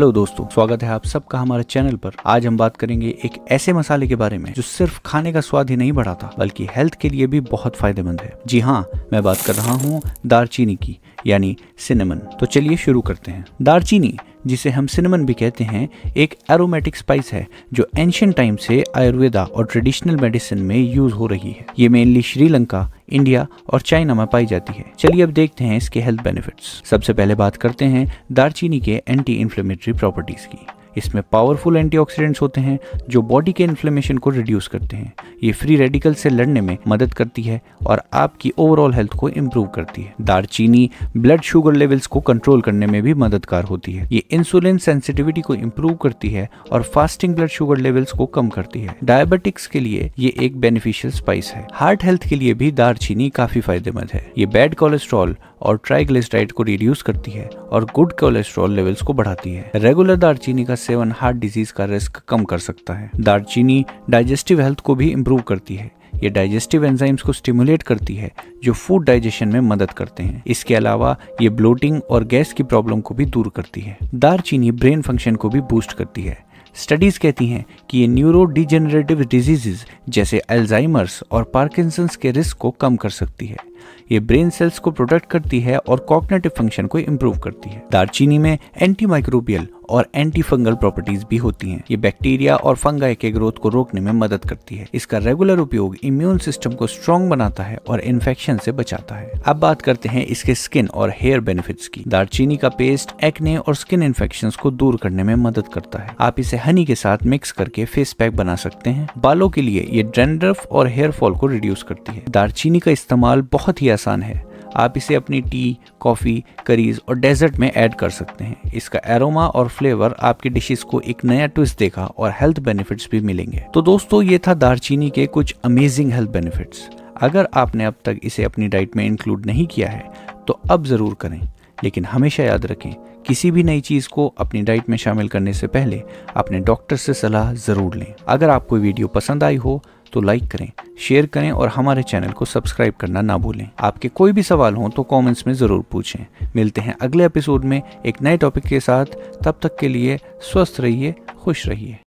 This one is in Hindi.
हेलो दोस्तों स्वागत है आप सबका हमारे चैनल पर आज हम बात करेंगे एक ऐसे मसाले के बारे में जो सिर्फ खाने का स्वाद ही नहीं बढ़ाता बल्कि हेल्थ के लिए भी बहुत फायदेमंद है जी हाँ मैं बात कर रहा हूँ दारचीनी की यानी सिनेमन तो चलिए शुरू करते हैं दारचीनी जिसे हम सिनेमन भी कहते हैं एक एरोमेटिक स्पाइस है जो एंशियन टाइम से आयुर्वेदा और ट्रेडिशनल मेडिसिन में यूज हो रही है ये मेनली श्रीलंका इंडिया और चाइना में पाई जाती है चलिए अब देखते हैं इसके हेल्थ बेनिफिट्स सबसे पहले बात करते हैं दारचीनी के एंटी इन्फ्लेमेटरी प्रॉपर्टीज की इसमें पावरफुल एंटीऑक्सीडेंट्स होते हैं जो बॉडी के इन्फ्लेमेशन को रिड्यूस करते हैं ये फ्री रेडिकल से लड़ने में मदद करती है और आपकी ओवरऑल हेल्थ को इम्प्रूव करती है दारचीनी ब्लड शुगर लेवल्स को कंट्रोल करने में भी मददगार होती है ये इंसुलिन सेंसिटिविटी को इम्प्रूव करती है और फास्टिंग ब्लड शुगर लेवल्स को कम करती है डायबिटिक्स के लिए ये एक बेनिफिशियल स्पाइस है हार्ट हेल्थ के लिए भी दारचीनी काफी फायदेमंद है ये बैड कोलेस्ट्रॉल और ट्राइग्लिसराइड को रिड्यूस करती है और गुड कोलेस्ट्रॉल लेवल्स को बढ़ाती है रेगुलर दालचीनी का सेवन हार्ट डिजीज का रिस्क कम कर सकता है दालचीनी डाइजेस्टिव हेल्थ को भी इम्प्रूव करती है ये डाइजेस्टिव एंजाइम्स को स्टिमुलेट करती है जो फूड डाइजेशन में मदद करते हैं इसके अलावा ये ब्लोटिंग और गैस की प्रॉब्लम को भी दूर करती है दालचीनी ब्रेन फंक्शन को भी बूस्ट करती है स्टडीज़ कहती हैं कि ये न्यूरो डिजेनरेटिव डिजीजेज जैसे अल्जाइमर्स और पार्किंसंस के रिस्क को कम कर सकती है ये ब्रेन सेल्स को प्रोटेक्ट करती है और कॉग्नेटिव फंक्शन को इम्प्रूव करती है दारचीनी में एंटी माइक्रोबियल और एंटी फंगल प्रॉपर्टीज भी होती हैं ये बैक्टीरिया और फंगाई के ग्रोथ को रोकने में मदद करती है इसका रेगुलर उपयोग इम्यून सिस्टम को स्ट्रॉन्ग बनाता है और इन्फेक्शन से बचाता है अब बात करते हैं इसके स्किन और हेयर बेनिफिट्स की दालचीनी का पेस्ट एक्ने और स्किन इन्फेक्शन को दूर करने में मदद करता है आप इसे हनी के साथ मिक्स करके फेस पैक बना सकते हैं बालों के लिए ये ड्रेंड्रफ और हेयर फॉल को रिड्यूस करती है दालचीनी का इस्तेमाल बहुत ही आसान है आप इसे अपनी टी कॉफ़ी करीज और डेजर्ट में ऐड कर सकते हैं इसका एरोमा और फ्लेवर आपकी डिशेस को एक नया ट्विस्ट देगा और हेल्थ बेनिफिट्स भी मिलेंगे तो दोस्तों ये था दारचीनी के कुछ अमेजिंग हेल्थ बेनिफिट्स अगर आपने अब तक इसे अपनी डाइट में इंक्लूड नहीं किया है तो अब ज़रूर करें लेकिन हमेशा याद रखें किसी भी नई चीज़ को अपनी डाइट में शामिल करने से पहले अपने डॉक्टर से सलाह ज़रूर लें अगर आपको वीडियो पसंद आई हो तो लाइक करें शेयर करें और हमारे चैनल को सब्सक्राइब करना ना भूलें आपके कोई भी सवाल हो तो कमेंट्स में ज़रूर पूछें मिलते हैं अगले एपिसोड में एक नए टॉपिक के साथ तब तक के लिए स्वस्थ रहिए खुश रहिए